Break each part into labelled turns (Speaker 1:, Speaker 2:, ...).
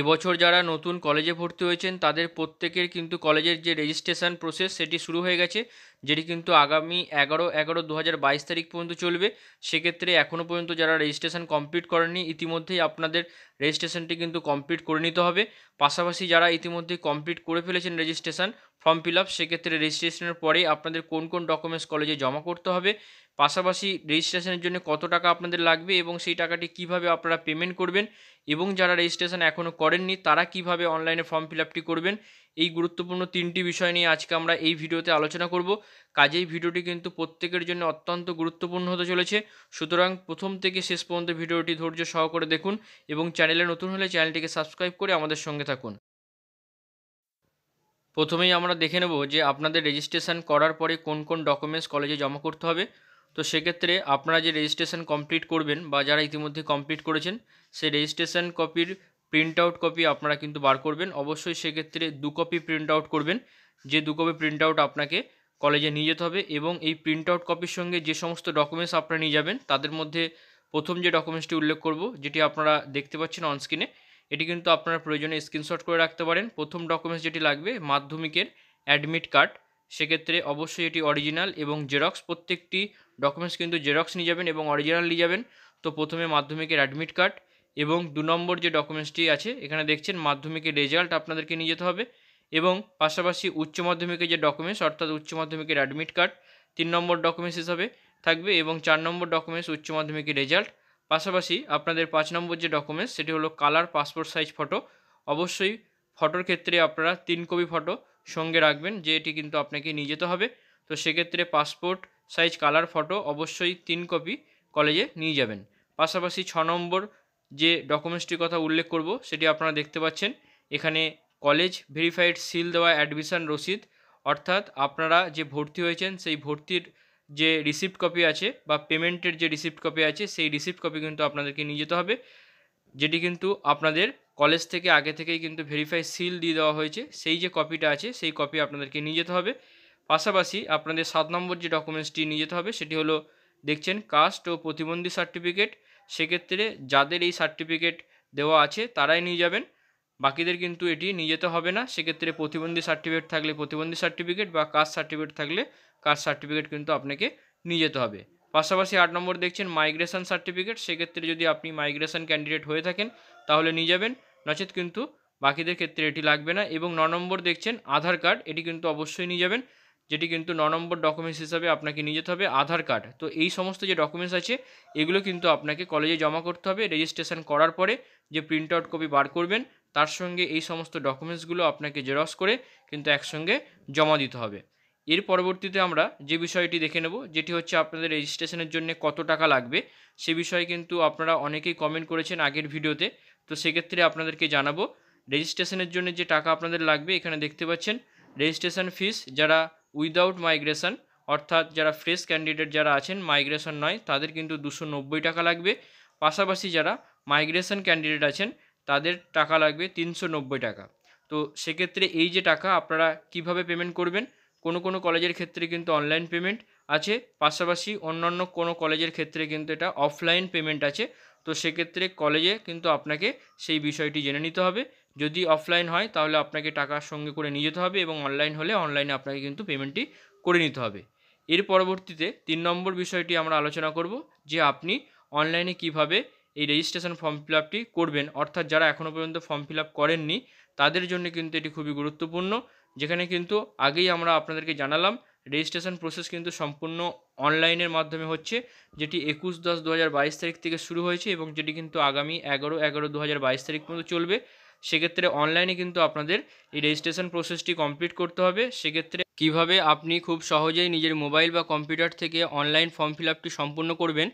Speaker 1: এবছর যারা নতুন কলেজে ভর্তি হয়েছেন তাদের প্রত্যেকের কিন্তু কলেজের যে রেজিস্ট্রেশন প্রসেস সেটি শুরু হয়ে গেছে যেটি কিন্তু আগামী এগারো এগারো দু তারিখ পর্যন্ত চলবে সেক্ষেত্রে এখনও পর্যন্ত যারা রেজিস্ট্রেশন কমপ্লিট করেননি ইতিমধ্যেই আপনাদের রেজিস্ট্রেশনটি কিন্তু কমপ্লিট করে নিতে হবে পাশাপাশি যারা ইতিমধ্যেই কমপ্লিট করে ফেলেছেন রেজিস্ট্রেশন ফর্ম ফিল আপ সেক্ষেত্রে রেজিস্ট্রেশনের পরে আপনাদের কোন কোন ডকুমেন্টস কলেজে জমা করতে হবে পাশাপাশি রেজিস্ট্রেশনের জন্য কত টাকা আপনাদের লাগবে এবং সেই টাকাটি কিভাবে আপনারা পেমেন্ট করবেন এবং যারা রেজিস্ট্রেশন এখনও করেননি তারা কিভাবে অনলাইনে ফর্ম ফিল আপটি করবেন এই গুরুত্বপূর্ণ তিনটি বিষয় নিয়ে আজকে আমরা এই ভিডিওতে আলোচনা করব কাজেই ভিডিওটি কিন্তু প্রত্যেকের জন্য অত্যন্ত গুরুত্বপূর্ণ হতে চলেছে সুতরাং প্রথম থেকে শেষ পর্যন্ত ভিডিওটি ধৈর্য সহকারে দেখুন এবং চ্যানেলে নতুন হলে চ্যানেলটিকে সাবস্ক্রাইব করে আমাদের সঙ্গে থাকুন প্রথমেই আমরা দেখে নেব যে আপনাদের রেজিস্ট্রেশন করার পরে কোন কোন ডকুমেন্টস কলেজে জমা করতে হবে তো সেক্ষেত্রে আপনারা যে রেজিস্ট্রেশন কমপ্লিট করবেন বা যারা ইতিমধ্যে কমপ্লিট করেছেন সেই রেজিস্ট্রেশন কপির প্রিন্ট আউট কপি আপনারা কিন্তু বার করবেন অবশ্যই সেক্ষেত্রে দু কপি প্রিন্ট আউট করবেন যে দু কপি প্রিন্ট আউট আপনাকে কলেজে নিয়ে যেতে হবে এবং এই প্রিন্ট আউট কপির সঙ্গে যে সমস্ত ডকুমেন্টস আপনারা নিয়ে যাবেন তাদের মধ্যে প্রথম যে ডকুমেন্টসটি উল্লেখ করব যেটি আপনারা দেখতে পাচ্ছেন অনস্ক্রিনে এটি কিন্তু আপনার প্রয়োজনে স্ক্রিনশট করে রাখতে পারেন প্রথম ডকুমেন্টস যেটি লাগবে মাধ্যমিকের অ্যাডমিট কার্ড সেক্ষেত্রে অবশ্যই এটি অরিজিনাল এবং জেরক্স প্রত্যেকটি ডকুমেন্টস কিন্তু জেরক্স নিয়ে যাবেন এবং অরিজিনাল নিয়ে যাবেন তো প্রথমে মাধ্যমিকের অ্যাডমিট কার্ড এবং দু নম্বর যে ডকুমেন্টসটি আছে এখানে দেখছেন মাধ্যমিকের রেজাল্ট আপনাদেরকে নিয়ে যেতে হবে এবং পাশাপাশি উচ্চ মাধ্যমিকের যে ডকুমেন্টস অর্থাৎ উচ্চ মাধ্যমিকের অ্যাডমিট কার্ড তিন নম্বর ডকুমেন্টস হিসাবে থাকবে এবং চার নম্বর ডকুমেন্টস উচ্চ মাধ্যমিকের রেজাল্ট পাশাপাশি আপনাদের পাঁচ নম্বর যে ডকুমেন্টস সেটি হলো কালার পাসপোর্ট সাইজ ফটো অবশ্যই ফটোর ক্ষেত্রে আপনারা তিন কপি ফটো সঙ্গে রাখবেন যে এটি কিন্তু আপনাকে নিয়ে যেতে হবে তো সেক্ষেত্রে পাসপোর্ট সাইজ কালার ফটো অবশ্যই তিন কপি কলেজে নিয়ে যাবেন পাশাপাশি ছ নম্বর যে ডকুমেন্টসটির কথা উল্লেখ করব সেটি আপনারা দেখতে পাচ্ছেন এখানে কলেজ ভেরিফাইড সিল দেওয়া অ্যাডমিশন রসিদ অর্থাৎ আপনারা যে ভর্তি হয়েছেন সেই ভর্তির যে রিসিপ্ট কপি আছে বা পেমেন্টের যে রিসিপ্ট কপি আছে সেই রিসিপ্ট কপি কিন্তু আপনাদেরকে নিয়ে যেতে হবে যেটি কিন্তু আপনাদের কলেজ থেকে আগে থেকেই কিন্তু ভেরিফাই সিল দিয়ে দেওয়া হয়েছে সেই যে কপিটা আছে সেই কপি আপনাদেরকে নিয়ে যেতে হবে পাশাপাশি আপনাদের সাত নম্বর যে ডকুমেন্টসটি নিয়ে যেতে হবে সেটি হলো দেখছেন কাস্ট ও প্রতিবন্ধী সার্টিফিকেট সেক্ষেত্রে যাদের এই সার্টিফিকেট দেওয়া আছে তারাই নিয়ে যাবেন বাকিদের কিন্তু এটি নিয়ে যেতে হবে না সেক্ষেত্রে প্রতিবন্ধী সার্টিফিকেট থাকলে প্রতিবন্ধী সার্টিফিকেট বা কাস্ট সার্টিফিকেট থাকলে কাস্ট সার্টিফিকেট কিন্তু আপনাকে নিয়ে যেতে হবে পাশাপাশি আট নম্বর দেখছেন মাইগ্রেশন সার্টিফিকেট সেক্ষেত্রে যদি আপনি মাইগ্রেশন ক্যান্ডিডেট হয়ে থাকেন তাহলে নিয়ে যাবেন নচেত কিন্তু বাকিদের ক্ষেত্রে এটি লাগবে না এবং ন নম্বর দেখছেন আধার কার্ড এটি কিন্তু অবশ্যই নিয়ে যাবেন যেটি কিন্তু ন নম্বর ডকুমেন্টস হিসাবে আপনাকে নিয়ে যেতে হবে আধার কার্ড তো এই সমস্ত যে ডকুমেন্টস আছে এগুলো কিন্তু আপনাকে কলেজে জমা করতে হবে রেজিস্ট্রেশন করার পরে যে প্রিন্ট আউট কপি বার করবেন তার সঙ্গে এই সমস্ত ডকুমেন্টসগুলো আপনাকে জেরক্স করে কিন্তু একসঙ্গে জমা দিতে হবে এর পরবর্তীতে আমরা যে বিষয়টি দেখে নেব যেটি হচ্ছে আপনাদের রেজিস্ট্রেশনের জন্য কত টাকা লাগবে সে বিষয়ে কিন্তু আপনারা অনেকেই কমেন্ট করেছেন আগের ভিডিওতে তো সেক্ষেত্রে আপনাদেরকে জানাবো রেজিস্ট্রেশনের জন্য যে টাকা আপনাদের লাগবে এখানে দেখতে পাচ্ছেন রেজিস্ট্রেশন ফিস যারা উইদাউট মাইগ্রেশন অর্থাৎ যারা ফ্রেশ ক্যান্ডিডেট যারা আছেন মাইগ্রেশন নয় তাদের কিন্তু দুশো টাকা লাগবে পাশাপাশি যারা মাইগ্রেশন ক্যান্ডিডেট আছেন তাদের টাকা লাগবে তিনশো নব্বই টাকা তো সেক্ষেত্রে এই যে টাকা আপনারা কিভাবে পেমেন্ট করবেন কোনো কোনো কলেজের ক্ষেত্রে কিন্তু অনলাইন পেমেন্ট আছে পাশাপাশি অন্যান্য কোনো কলেজের ক্ষেত্রে কিন্তু এটা অফলাইন পেমেন্ট আছে তো সেক্ষেত্রে কলেজে কিন্তু আপনাকে সেই বিষয়টি জেনে নিতে হবে যদি অফলাইন হয় তাহলে আপনাকে টাকা সঙ্গে করে নিয়ে যেতে হবে এবং অনলাইন হলে অনলাইনে আপনাকে কিন্তু পেমেন্টটি করে নিতে হবে এর পরবর্তীতে তিন নম্বর বিষয়টি আমরা আলোচনা করব যে আপনি অনলাইনে কিভাবে এই রেজিস্ট্রেশন ফর্ম ফিল আপটি করবেন অর্থাৎ যারা এখনও পর্যন্ত ফর্ম ফিল আপ করেননি তাদের জন্য কিন্তু এটি খুবই গুরুত্বপূর্ণ যেখানে কিন্তু আগেই আমরা আপনাদেরকে জানালাম রেজিস্ট্রেশন প্রসেস কিন্তু সম্পূর্ণ অনলাইনের মাধ্যমে হচ্ছে যেটি একুশ দশ দু তারিখ থেকে শুরু হয়েছে এবং যেটি কিন্তু আগামী এগারো এগারো দু তারিখ পর্যন্ত চলবে সেক্ষেত্রে অনলাইনে কিন্তু আপনাদের এই রেজিস্ট্রেশন প্রসেসটি কমপ্লিট করতে হবে সেক্ষেত্রে কিভাবে আপনি খুব সহজেই নিজের মোবাইল বা কম্পিউটার থেকে অনলাইন ফর্ম ফিল আপটি সম্পূর্ণ করবেন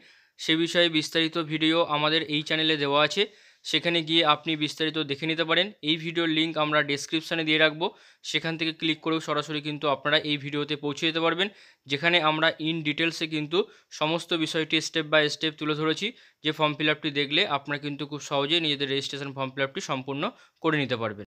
Speaker 1: সে বিষয়ে বিস্তারিত ভিডিও আমাদের এই চ্যানেলে দেওয়া আছে সেখানে গিয়ে আপনি বিস্তারিত দেখে নিতে পারেন এই ভিডিওর লিঙ্ক আমরা ডেসক্রিপশানে দিয়ে রাখবো সেখান থেকে ক্লিক করেও সরাসরি কিন্তু আপনারা এই ভিডিওতে পৌঁছে যেতে পারবেন যেখানে আমরা ইন ডিটেলসে কিন্তু সমস্ত বিষয়টি স্টেপ বাই স্টেপ তুলে ধরেছি যে ফর্ম ফিল দেখলে আপনারা কিন্তু খুব সহজেই নিজেদের রেজিস্ট্রেশন ফর্ম ফিল সম্পূর্ণ করে নিতে পারবেন